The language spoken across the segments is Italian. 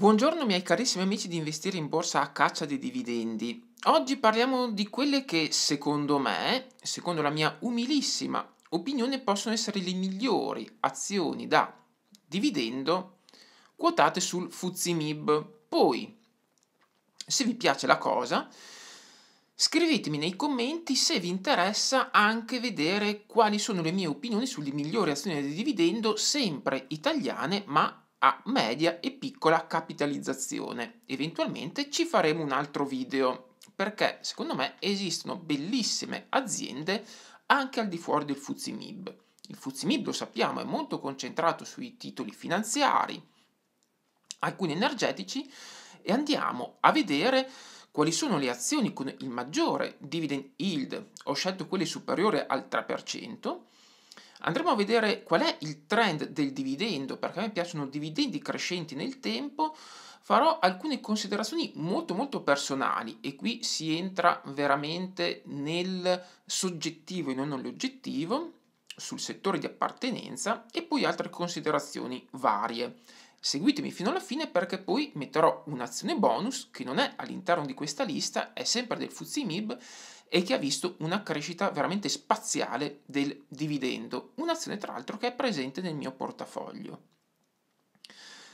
Buongiorno miei carissimi amici di investire in borsa a caccia dei dividendi. Oggi parliamo di quelle che secondo me, secondo la mia umilissima opinione, possono essere le migliori azioni da dividendo quotate sul Fuzimib. Poi, se vi piace la cosa, scrivetemi nei commenti se vi interessa anche vedere quali sono le mie opinioni sulle migliori azioni da dividendo, sempre italiane ma a media e piccola capitalizzazione. Eventualmente ci faremo un altro video perché secondo me esistono bellissime aziende anche al di fuori del FUZIMIB. Il FUZIMIB lo sappiamo è molto concentrato sui titoli finanziari, alcuni energetici e andiamo a vedere quali sono le azioni con il maggiore dividend yield. Ho scelto quelle superiori al 3% Andremo a vedere qual è il trend del dividendo, perché a me piacciono dividendi crescenti nel tempo. Farò alcune considerazioni molto molto personali e qui si entra veramente nel soggettivo e non nell'oggettivo, sul settore di appartenenza e poi altre considerazioni varie. Seguitemi fino alla fine perché poi metterò un'azione bonus che non è all'interno di questa lista, è sempre del FTSE MIB e che ha visto una crescita veramente spaziale del dividendo, un'azione tra l'altro che è presente nel mio portafoglio.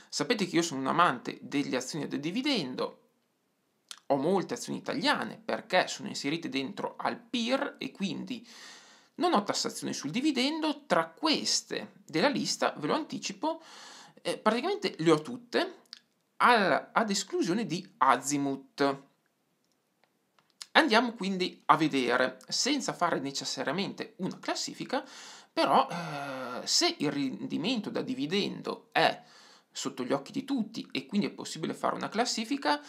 Sapete che io sono un amante delle azioni del dividendo, ho molte azioni italiane perché sono inserite dentro al PIR e quindi non ho tassazione sul dividendo, tra queste della lista, ve lo anticipo, eh, praticamente le ho tutte, alla, ad esclusione di Azimut Andiamo quindi a vedere, senza fare necessariamente una classifica, però eh, se il rendimento da dividendo è sotto gli occhi di tutti e quindi è possibile fare una classifica,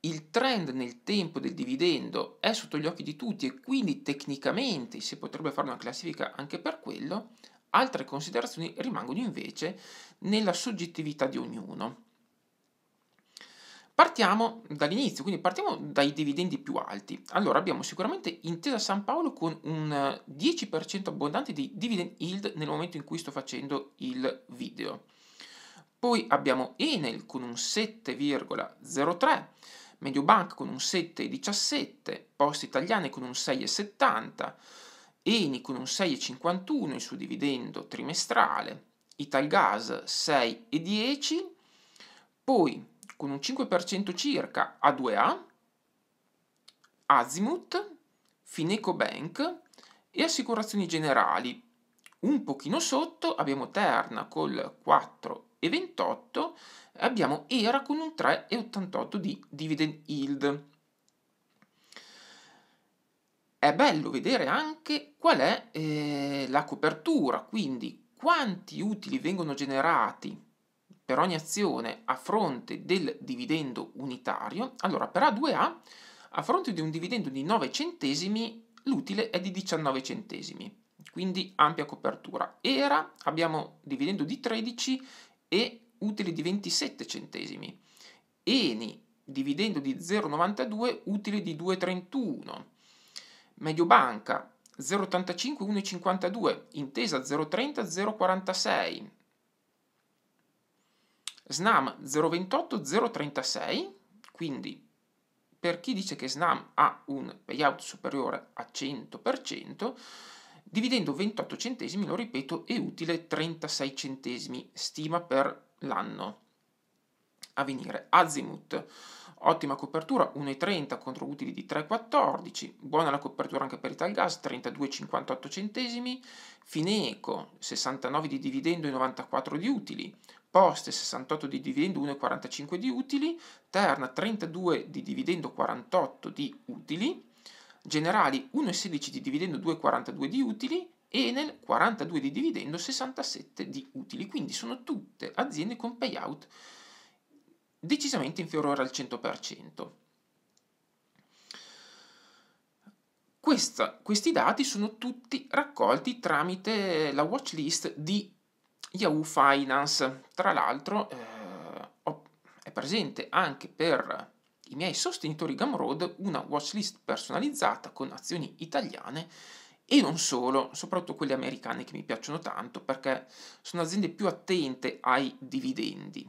il trend nel tempo del dividendo è sotto gli occhi di tutti e quindi tecnicamente si potrebbe fare una classifica anche per quello, altre considerazioni rimangono invece nella soggettività di ognuno. Partiamo dall'inizio, quindi partiamo dai dividendi più alti. Allora abbiamo sicuramente Intesa San Paolo con un 10% abbondante di dividend yield nel momento in cui sto facendo il video. Poi abbiamo Enel con un 7,03, Mediobanca con un 7,17, Poste Italiane con un 6,70, Eni con un 6,51 il suo dividendo trimestrale, Italgas 6,10, poi con un 5% circa a 2A, Azimut, Fineco Bank e Assicurazioni Generali. Un pochino sotto abbiamo Terna col 4,28 e abbiamo Era con un 3,88 di dividend yield. È bello vedere anche qual è eh, la copertura, quindi quanti utili vengono generati per ogni azione a fronte del dividendo unitario, allora per A2A a fronte di un dividendo di 9 centesimi l'utile è di 19 centesimi, quindi ampia copertura. Era abbiamo dividendo di 13 e utile di 27 centesimi. Eni dividendo di 0,92, utile di 2,31. Mediobanca 0,85, 1,52, intesa 0,30, 0,46. Snam 028 036, quindi per chi dice che Snam ha un payout superiore a 100%, dividendo 28 centesimi, lo ripeto, è utile 36 centesimi, stima per l'anno a venire. Azimut, ottima copertura, 1,30 contro utili di 3,14, buona la copertura anche per Italgas, 32,58 centesimi, Fineco, 69 di dividendo e 94 di utili, Poste 68 di dividendo 1 e 45 di utili, Terna 32 di dividendo 48 di utili, Generali 1,16 di dividendo 2,42 di utili, Enel 42 di dividendo 67 di utili, quindi sono tutte aziende con payout decisamente inferiore al 100%. Questa, questi dati sono tutti raccolti tramite la watch list di Yahoo Finance, tra l'altro, eh, è presente anche per i miei sostenitori Gumroad una watchlist personalizzata con azioni italiane e non solo, soprattutto quelle americane che mi piacciono tanto perché sono aziende più attente ai dividendi.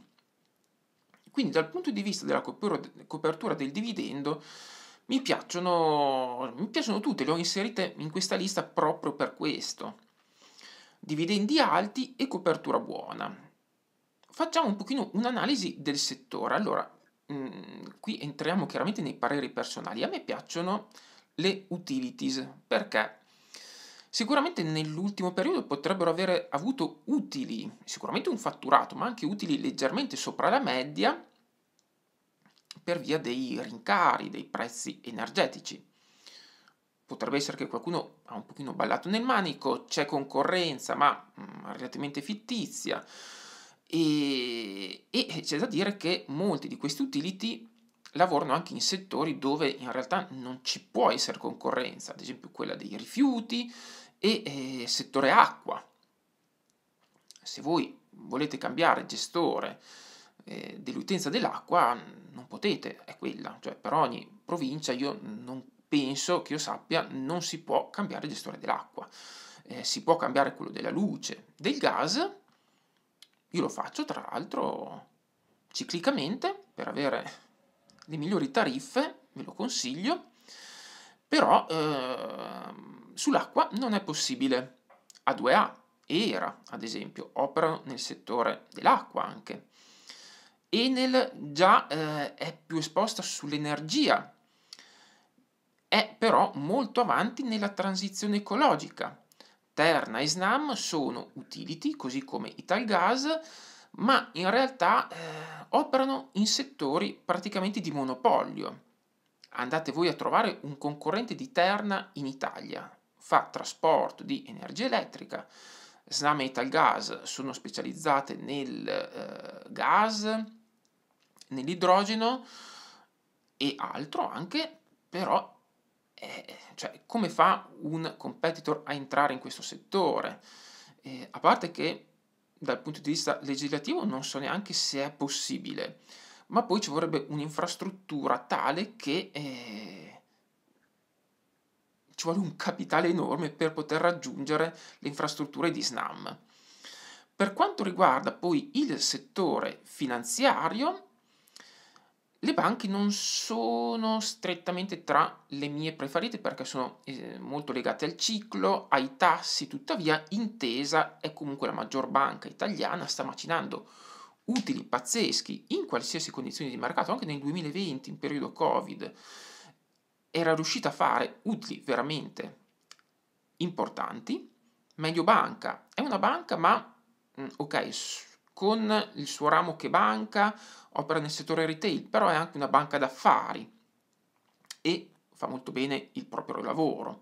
Quindi dal punto di vista della copertura del dividendo mi piacciono, mi piacciono tutte, le ho inserite in questa lista proprio per questo dividendi alti e copertura buona. Facciamo un pochino un'analisi del settore. Allora, mm, qui entriamo chiaramente nei pareri personali. A me piacciono le utilities perché sicuramente nell'ultimo periodo potrebbero avere avuto utili, sicuramente un fatturato, ma anche utili leggermente sopra la media per via dei rincari, dei prezzi energetici potrebbe essere che qualcuno ha un pochino ballato nel manico, c'è concorrenza ma mh, mm, relativamente fittizia e, e c'è da dire che molti di questi utility lavorano anche in settori dove in realtà non ci può essere concorrenza, ad esempio quella dei rifiuti e eh, settore acqua. Se voi volete cambiare gestore eh, dell'utenza dell'acqua non potete, è quella, cioè per ogni provincia io non penso che io sappia non si può cambiare il gestore dell'acqua. Eh, si può cambiare quello della luce, del gas. Io lo faccio tra l'altro ciclicamente per avere le migliori tariffe, ve lo consiglio, però eh, sull'acqua non è possibile. A2A, ERA ad esempio, operano nel settore dell'acqua anche. Enel già eh, è più esposta sull'energia è però molto avanti nella transizione ecologica. Terna e Snam sono utility, così come Italgas, ma in realtà eh, operano in settori praticamente di monopolio. Andate voi a trovare un concorrente di Terna in Italia, fa trasporto di energia elettrica. Snam e Italgas sono specializzate nel eh, gas, nell'idrogeno e altro anche, però eh, cioè, come fa un competitor a entrare in questo settore? Eh, a parte che dal punto di vista legislativo non so neanche se è possibile, ma poi ci vorrebbe un'infrastruttura tale che eh, ci vuole un capitale enorme per poter raggiungere le infrastrutture di SNAM. Per quanto riguarda poi il settore finanziario, le banche non sono strettamente tra le mie preferite perché sono eh, molto legate al ciclo, ai tassi, tuttavia Intesa è comunque la maggior banca italiana, sta macinando utili pazzeschi in qualsiasi condizione di mercato, anche nel 2020, in periodo Covid, era riuscita a fare utili veramente importanti. Banca è una banca, ma mm, ok, con il suo ramo che banca, opera nel settore retail, però è anche una banca d'affari e fa molto bene il proprio lavoro.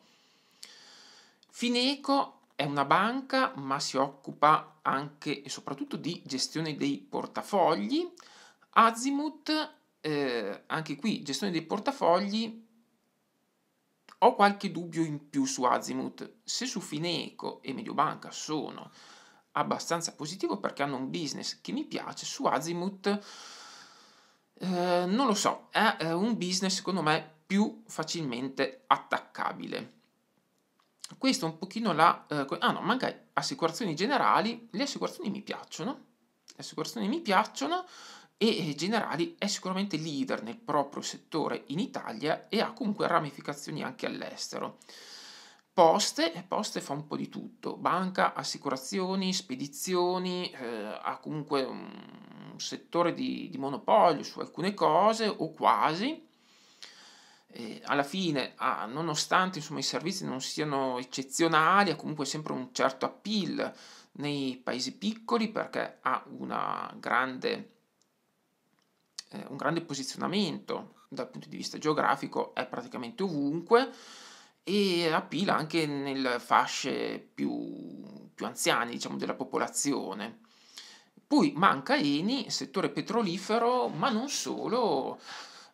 Fineco è una banca ma si occupa anche e soprattutto di gestione dei portafogli. Azimut, eh, anche qui gestione dei portafogli, ho qualche dubbio in più su Azimut. Se su Fineco e Mediobanca sono abbastanza positivo perché hanno un business che mi piace su Azimut. Eh, non lo so, è un business secondo me più facilmente attaccabile. Questo è un pochino la... Eh, ah no, manca assicurazioni generali, le assicurazioni mi piacciono, le assicurazioni mi piacciono e Generali è sicuramente leader nel proprio settore in Italia e ha comunque ramificazioni anche all'estero. Poste, eh, Poste fa un po' di tutto, banca, assicurazioni, spedizioni, eh, ha comunque un settore di, di, monopolio su alcune cose o quasi. E alla fine, ah, nonostante insomma, i servizi non siano eccezionali, ha comunque sempre un certo appeal nei paesi piccoli perché ha grande, eh, un grande posizionamento dal punto di vista geografico, è praticamente ovunque e appila anche nelle fasce più, più anziane diciamo, della popolazione. Poi manca Eni, settore petrolifero, ma non solo,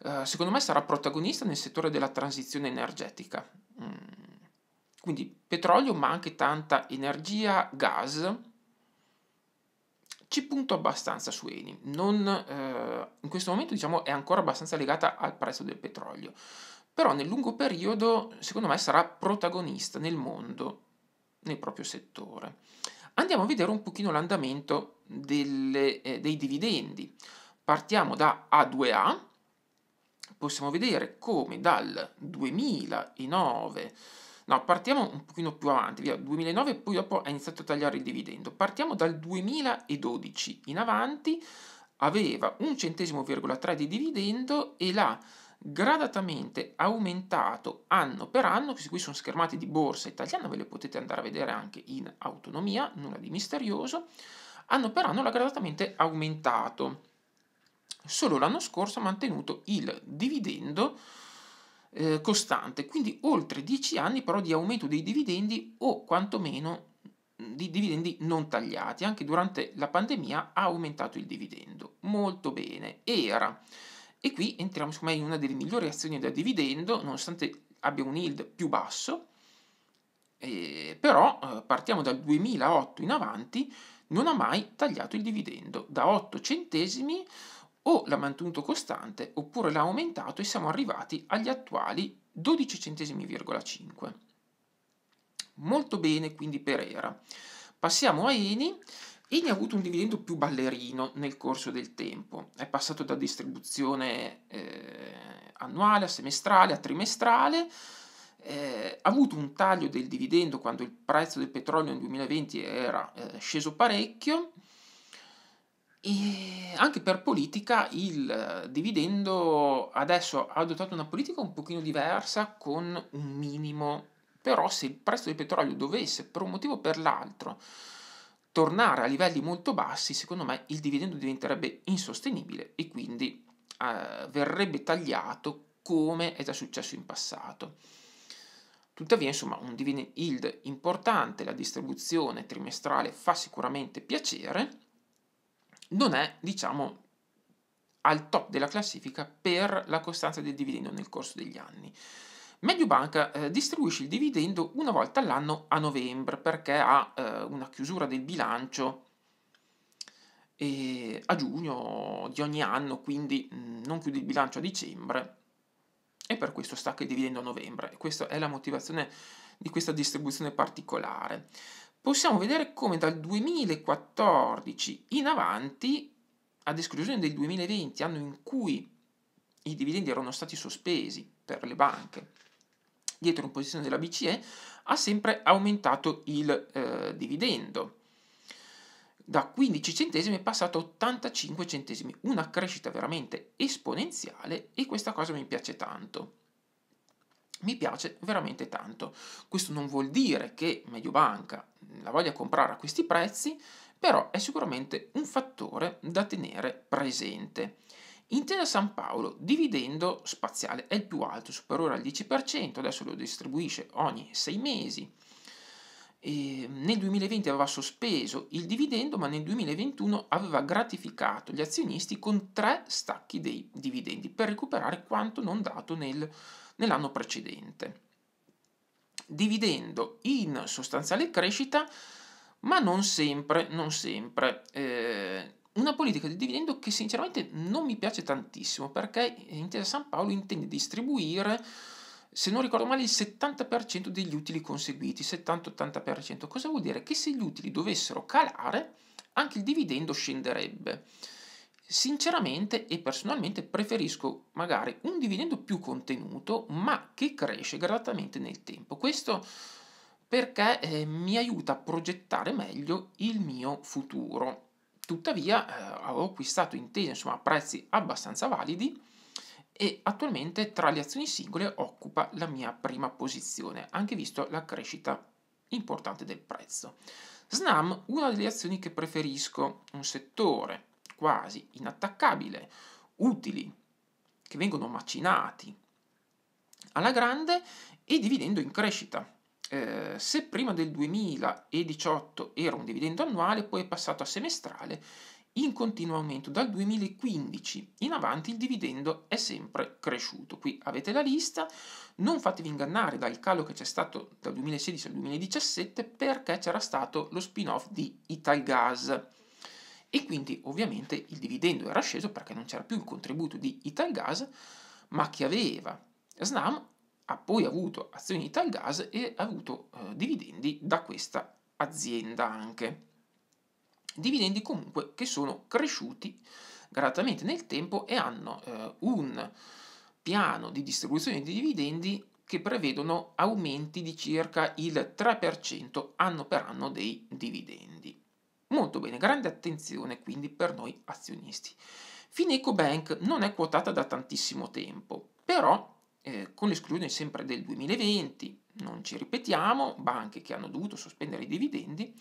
eh, secondo me sarà protagonista nel settore della transizione energetica. Mm. Quindi petrolio, ma anche tanta energia, gas. Ci punto abbastanza su Eni, non, eh, in questo momento diciamo, è ancora abbastanza legata al prezzo del petrolio però nel lungo periodo secondo me sarà protagonista nel mondo, nel proprio settore. Andiamo a vedere un pochino l'andamento delle, eh, dei dividendi. Partiamo da A2A, possiamo vedere come dal 2009, no partiamo un pochino più avanti, via 2009 poi dopo ha iniziato a tagliare il dividendo, partiamo dal 2012 in avanti aveva un centesimo virgola 3 di dividendo e la gradatamente aumentato anno per anno, questi qui sono schermati di borsa italiana, ve li potete andare a vedere anche in autonomia, nulla di misterioso, anno per anno l'ha gradatamente aumentato. Solo l'anno scorso ha mantenuto il dividendo eh, costante, quindi oltre 10 anni però di aumento dei dividendi o quantomeno di dividendi non tagliati, anche durante la pandemia ha aumentato il dividendo, molto bene, era e qui entriamo secondo me in una delle migliori azioni da dividendo, nonostante abbia un yield più basso, eh, però eh, partiamo dal 2008 in avanti, non ha mai tagliato il dividendo da 8 centesimi o l'ha mantenuto costante oppure l'ha aumentato e siamo arrivati agli attuali 12 centesimi,5. Molto bene quindi per era. Passiamo a Eni e ne ha avuto un dividendo più ballerino nel corso del tempo, è passato da distribuzione eh, annuale a semestrale a trimestrale, eh, ha avuto un taglio del dividendo quando il prezzo del petrolio nel 2020 era eh, sceso parecchio e anche per politica il dividendo adesso ha adottato una politica un pochino diversa con un minimo, però se il prezzo del petrolio dovesse per un motivo o per l'altro tornare a livelli molto bassi, secondo me il dividendo diventerebbe insostenibile e quindi eh, verrebbe tagliato come è già successo in passato. Tuttavia, insomma, un dividend yield importante, la distribuzione trimestrale fa sicuramente piacere, non è, diciamo, al top della classifica per la costanza del dividendo nel corso degli anni. Mediobanca eh, distribuisce il dividendo una volta all'anno a novembre perché ha eh, una chiusura del bilancio eh, a giugno di ogni anno, quindi mh, mm, non chiude il bilancio a dicembre e per questo stacca il dividendo a novembre. Questa è la motivazione di questa distribuzione particolare. Possiamo vedere come dal 2014 in avanti, ad esclusione del 2020, anno in cui i dividendi erano stati sospesi per le banche dietro in posizione della BCE, ha sempre aumentato il eh, dividendo. Da 15 centesimi è passato a 85 centesimi, una crescita veramente esponenziale e questa cosa mi piace tanto. Mi piace veramente tanto. Questo non vuol dire che Mediobanca mm, la voglia comprare a questi prezzi, però è sicuramente un fattore da tenere presente. Intesa San Paolo, dividendo spaziale, è il più alto, superiore al 10%, adesso lo distribuisce ogni 6 mesi. E mm, nel 2020 aveva sospeso il dividendo, ma nel 2021 aveva gratificato gli azionisti con tre stacchi dei dividendi per recuperare quanto non dato nel, nell'anno precedente. Dividendo in sostanziale crescita, ma non sempre, non sempre. Eh, una politica di dividendo che sinceramente non mi piace tantissimo perché Intesa San Paolo intende distribuire, se non ricordo male, il 70% degli utili conseguiti, 70-80%. Cosa vuol dire? Che se gli utili dovessero calare, anche il dividendo scenderebbe. Sinceramente e personalmente preferisco magari un dividendo più contenuto, ma che cresce gradatamente nel tempo. Questo perché eh, mi aiuta a progettare meglio il mio futuro Tuttavia eh, avevo acquistato intese insomma, a prezzi abbastanza validi e attualmente tra le azioni singole occupa la mia prima posizione, anche visto la crescita importante del prezzo. Snam, una delle azioni che preferisco, un settore quasi inattaccabile, utili che vengono macinati alla grande e dividendo in crescita. Eh, se prima del 2018 era un dividendo annuale, poi è passato a semestrale in continuo aumento. Dal 2015 in avanti il dividendo è sempre cresciuto. Qui avete la lista, non fatevi ingannare dal calo che c'è stato dal 2016 al 2017 perché c'era stato lo spin-off di Italgas e quindi ovviamente il dividendo era sceso perché non c'era più il contributo di Italgas, ma chi aveva Snam ha poi avuto azioni di Italgas e ha avuto eh, dividendi da questa azienda anche. Dividendi comunque che sono cresciuti gratamente nel tempo e hanno eh, un piano di distribuzione di dividendi che prevedono aumenti di circa il 3% anno per anno dei dividendi. Molto bene, grande attenzione quindi per noi azionisti. Fineco Bank non è quotata da tantissimo tempo, però eh, con l'esclusione sempre del 2020, non ci ripetiamo, banche che hanno dovuto sospendere i dividendi,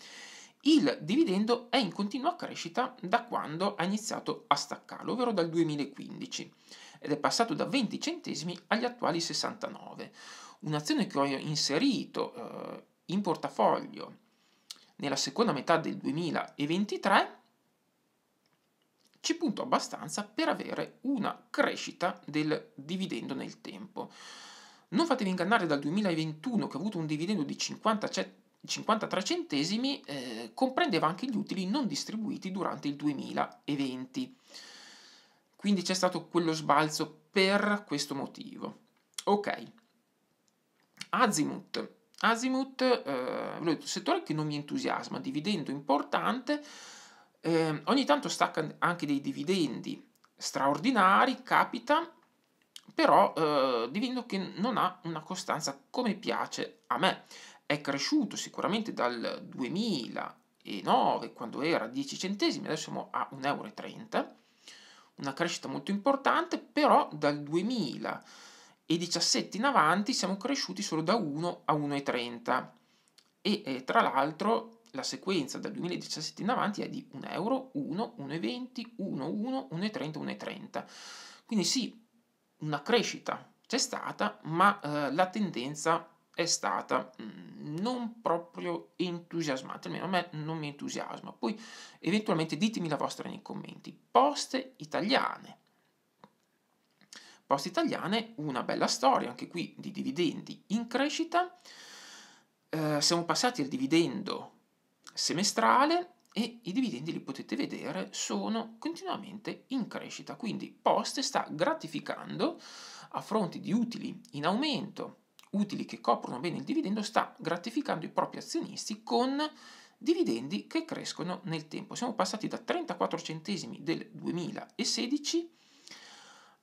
il dividendo è in continua crescita da quando ha iniziato a staccarlo, ovvero dal 2015, ed è passato da 20 centesimi agli attuali 69. Un'azione che ho inserito eh, in portafoglio nella seconda metà del 2023 ci punto abbastanza per avere una crescita del dividendo nel tempo. Non fatevi ingannare dal 2021 che ha avuto un dividendo di 50 53 centesimi eh, comprendeva anche gli utili non distribuiti durante il 2020. Quindi c'è stato quello sbalzo per questo motivo. Ok. Azimut. Azimut, eh, detto, settore che non mi entusiasma, dividendo importante, eh, ogni tanto stacca anche dei dividendi straordinari, capita, però eh, dividendo che non ha una costanza come piace a me. È cresciuto sicuramente dal 2009, quando era 10 centesimi, adesso siamo a 1,30 euro, una crescita molto importante, però dal 2017 in avanti siamo cresciuti solo da 1 a 1,30 e eh, tra l'altro la sequenza dal 2017 in avanti è di 1 euro, 1, 1,20, 1, 1, 1,30, 1,30. Quindi sì, una crescita c'è stata, ma eh, la tendenza è stata mh, mm, non proprio entusiasmante, almeno a me non mi entusiasma. Poi eventualmente ditemi la vostra nei commenti. Poste italiane. Poste italiane, una bella storia, anche qui di dividendi in crescita. Eh, siamo passati al dividendo semestrale e i dividendi li potete vedere sono continuamente in crescita, quindi post sta gratificando a fronte di utili in aumento, utili che coprono bene il dividendo, sta gratificando i propri azionisti con dividendi che crescono nel tempo. Siamo passati da 34 centesimi del 2016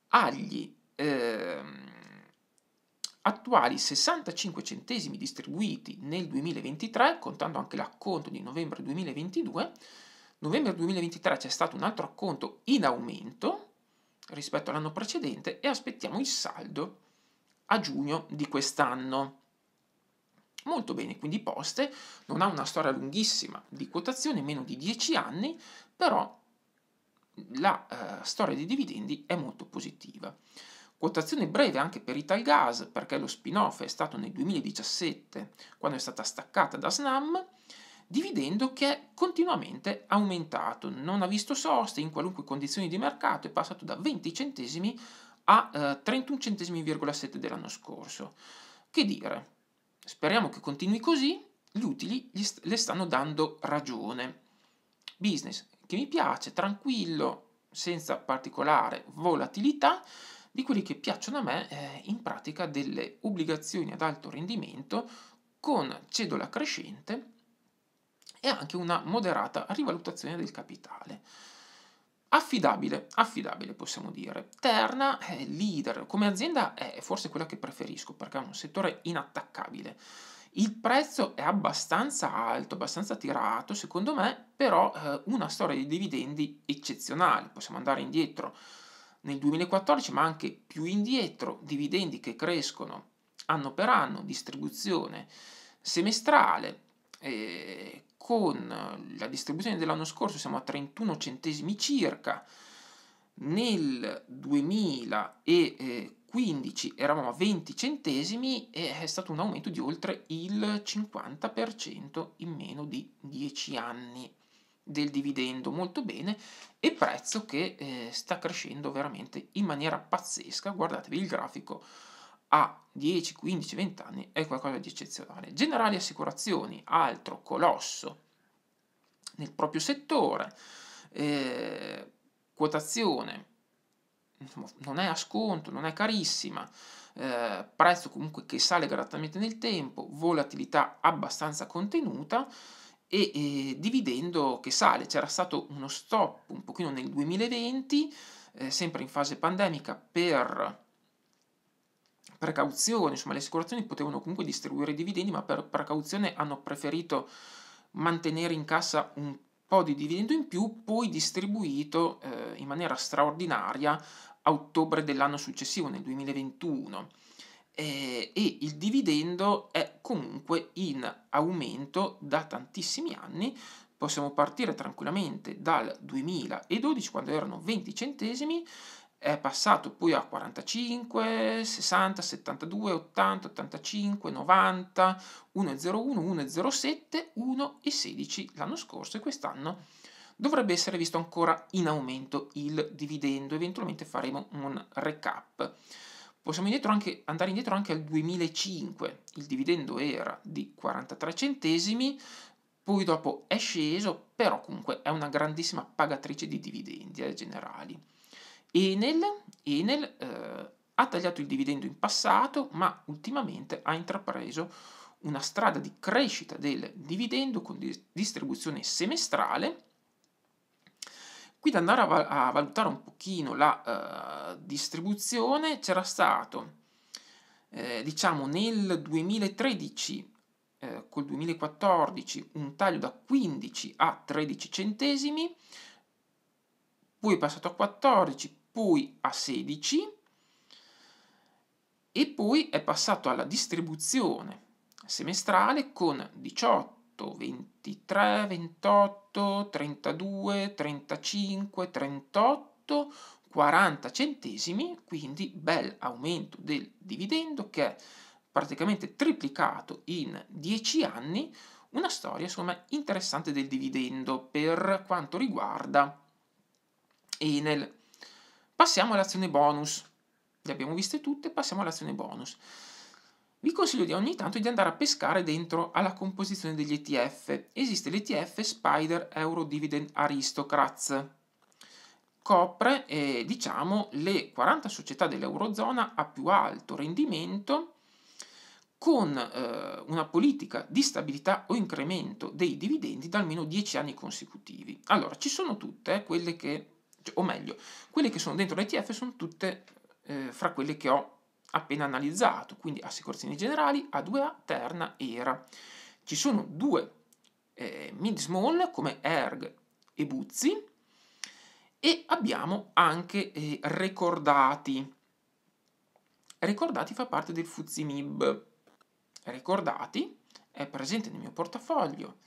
agli ehm, attuali 65 centesimi distribuiti nel 2023, contando anche l'acconto di novembre 2022, novembre 2023 c'è stato un altro acconto in aumento rispetto all'anno precedente e aspettiamo il saldo a giugno di quest'anno. Molto bene, quindi Poste non ha una storia lunghissima di quotazione, meno di 10 anni, però la eh, storia dei dividendi è molto positiva. Quotazione breve anche per Italgas, perché lo spin-off è stato nel 2017, quando è stata staccata da Snam, dividendo che è continuamente aumentato, non ha visto soste in qualunque condizione di mercato, è passato da 20 centesimi a eh, 31 centesimi,7 dell'anno scorso. Che dire? Speriamo che continui così, gli utili gli st- le stanno dando ragione. Business che mi piace, tranquillo, senza particolare volatilità, di quelli che piacciono a me, eh, in pratica delle obbligazioni ad alto rendimento con cedola crescente e anche una moderata rivalutazione del capitale. Affidabile, affidabile possiamo dire. Terna è leader, come azienda è forse quella che preferisco perché è un settore inattaccabile. Il prezzo è abbastanza alto, abbastanza tirato, secondo me, però eh, una storia di dividendi eccezionale. Possiamo andare indietro nel 2014 ma anche più indietro, dividendi che crescono anno per anno, distribuzione semestrale, eh, con la distribuzione dell'anno scorso siamo a 31 centesimi circa, nel 2015 eravamo a 20 centesimi e è stato un aumento di oltre il 50% in meno di 10 anni del dividendo molto bene e prezzo che eh, sta crescendo veramente in maniera pazzesca. Guardatevi il grafico a 10, 15, 20 anni è qualcosa di eccezionale. Generali Assicurazioni, altro colosso nel proprio settore, eh, quotazione non è a sconto, non è carissima, eh, prezzo comunque che sale gradatamente nel tempo, volatilità abbastanza contenuta e eh, dividendo che sale. C'era stato uno stop un pochino nel 2020, eh, sempre in fase pandemica, per precauzione, insomma le assicurazioni potevano comunque distribuire i dividendi, ma per precauzione hanno preferito mantenere in cassa un po' di dividendo in più, poi distribuito eh, in maniera straordinaria a ottobre dell'anno successivo, nel 2021 eh, e il dividendo è comunque in aumento da tantissimi anni. Possiamo partire tranquillamente dal 2012 quando erano 20 centesimi, è passato poi a 45, 60, 72, 80, 85, 90, 1,01, 1,07, 1,16 l'anno scorso e quest'anno dovrebbe essere visto ancora in aumento il dividendo, eventualmente faremo un recap. Possiamo anche, andare indietro anche al 2005, il dividendo era di 43 centesimi, poi dopo è sceso, però comunque è una grandissima pagatrice di dividendi eh, generali. Enel, Enel eh, ha tagliato il dividendo in passato, ma ultimamente ha intrapreso una strada di crescita del dividendo con distribuzione semestrale Qui da andare a, val- a valutare un pochino la uh, distribuzione c'era stato, eh, diciamo nel 2013 eh, col 2014 un taglio da 15 a 13 centesimi, poi è passato a 14, poi a 16 e poi è passato alla distribuzione semestrale con 18 23, 28, 32, 35, 38, 40 centesimi, quindi bel aumento del dividendo che è praticamente triplicato in 10 anni, una storia insomma interessante del dividendo per quanto riguarda Enel. Passiamo all'azione bonus. Le abbiamo viste tutte, passiamo all'azione bonus vi consiglio di ogni tanto di andare a pescare dentro alla composizione degli ETF. Esiste l'ETF Spider Euro Dividend Aristocrats. Copre eh, diciamo, le 40 società dell'Eurozona a più alto rendimento con eh, una politica di stabilità o incremento dei dividendi da almeno 10 anni consecutivi. Allora, ci sono tutte quelle che, o meglio, quelle che sono dentro l'ETF sono tutte eh, fra quelle che ho appena analizzato, quindi assicurazioni generali a 2A terna era. Ci sono due eh, mid small come Erg e Buzzi e abbiamo anche eh, Recordati. Recordati fa parte del Mib. Recordati è presente nel mio portafoglio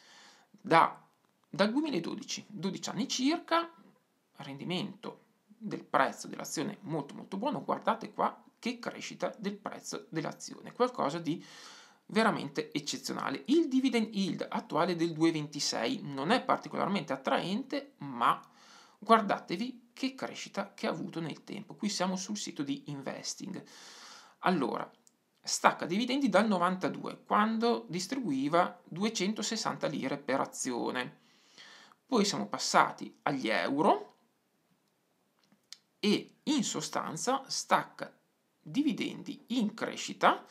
da, dal 2012, 12 anni circa, rendimento del prezzo dell'azione molto molto buono, guardate qua che crescita del prezzo dell'azione, qualcosa di veramente eccezionale. Il dividend yield attuale del 2,26 non è particolarmente attraente, ma guardatevi che crescita che ha avuto nel tempo. Qui siamo sul sito di Investing. Allora, stacca dividendi dal 92, quando distribuiva 260 lire per azione. Poi siamo passati agli euro e in sostanza stacca dividendi in crescita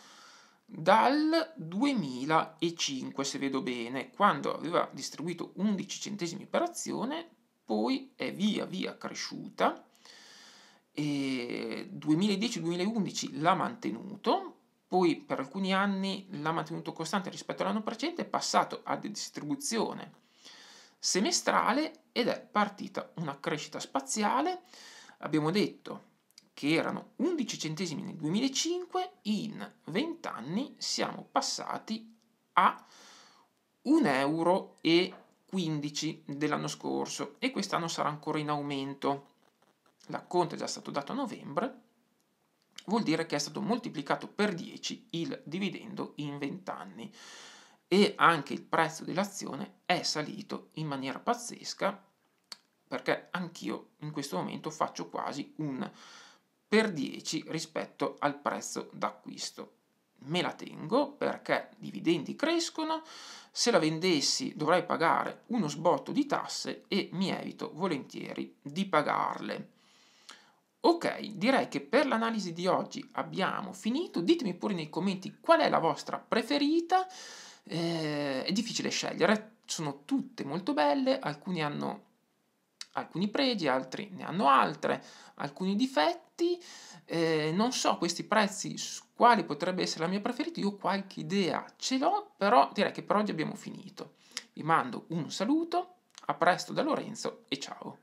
dal 2005, se vedo bene, quando aveva distribuito 11 centesimi per azione, poi è via via cresciuta. E 2010-2011 l'ha mantenuto, poi per alcuni anni l'ha mantenuto costante rispetto all'anno precedente, è passato a distribuzione semestrale ed è partita una crescita spaziale. Abbiamo detto che erano 11 centesimi nel 2005, in 20 anni siamo passati a 1,15 euro dell'anno scorso e quest'anno sarà ancora in aumento. L'acconto è già stato dato a novembre, vuol dire che è stato moltiplicato per 10 il dividendo in 20 anni e anche il prezzo dell'azione è salito in maniera pazzesca perché anch'io in questo momento faccio quasi un per 10 rispetto al prezzo d'acquisto. Me la tengo perché i dividendi crescono, se la vendessi dovrei pagare uno sbotto di tasse e mi evito volentieri di pagarle. Ok, direi che per l'analisi di oggi abbiamo finito. Ditemi pure nei commenti qual è la vostra preferita. Eh, è difficile scegliere, sono tutte molto belle, alcune hanno alcuni pregi, altri ne hanno altre, alcuni difetti infatti eh, non so questi prezzi quali potrebbe essere la mia preferita, io qualche idea ce l'ho, però direi che per oggi abbiamo finito. Vi mando un saluto, a presto da Lorenzo e ciao!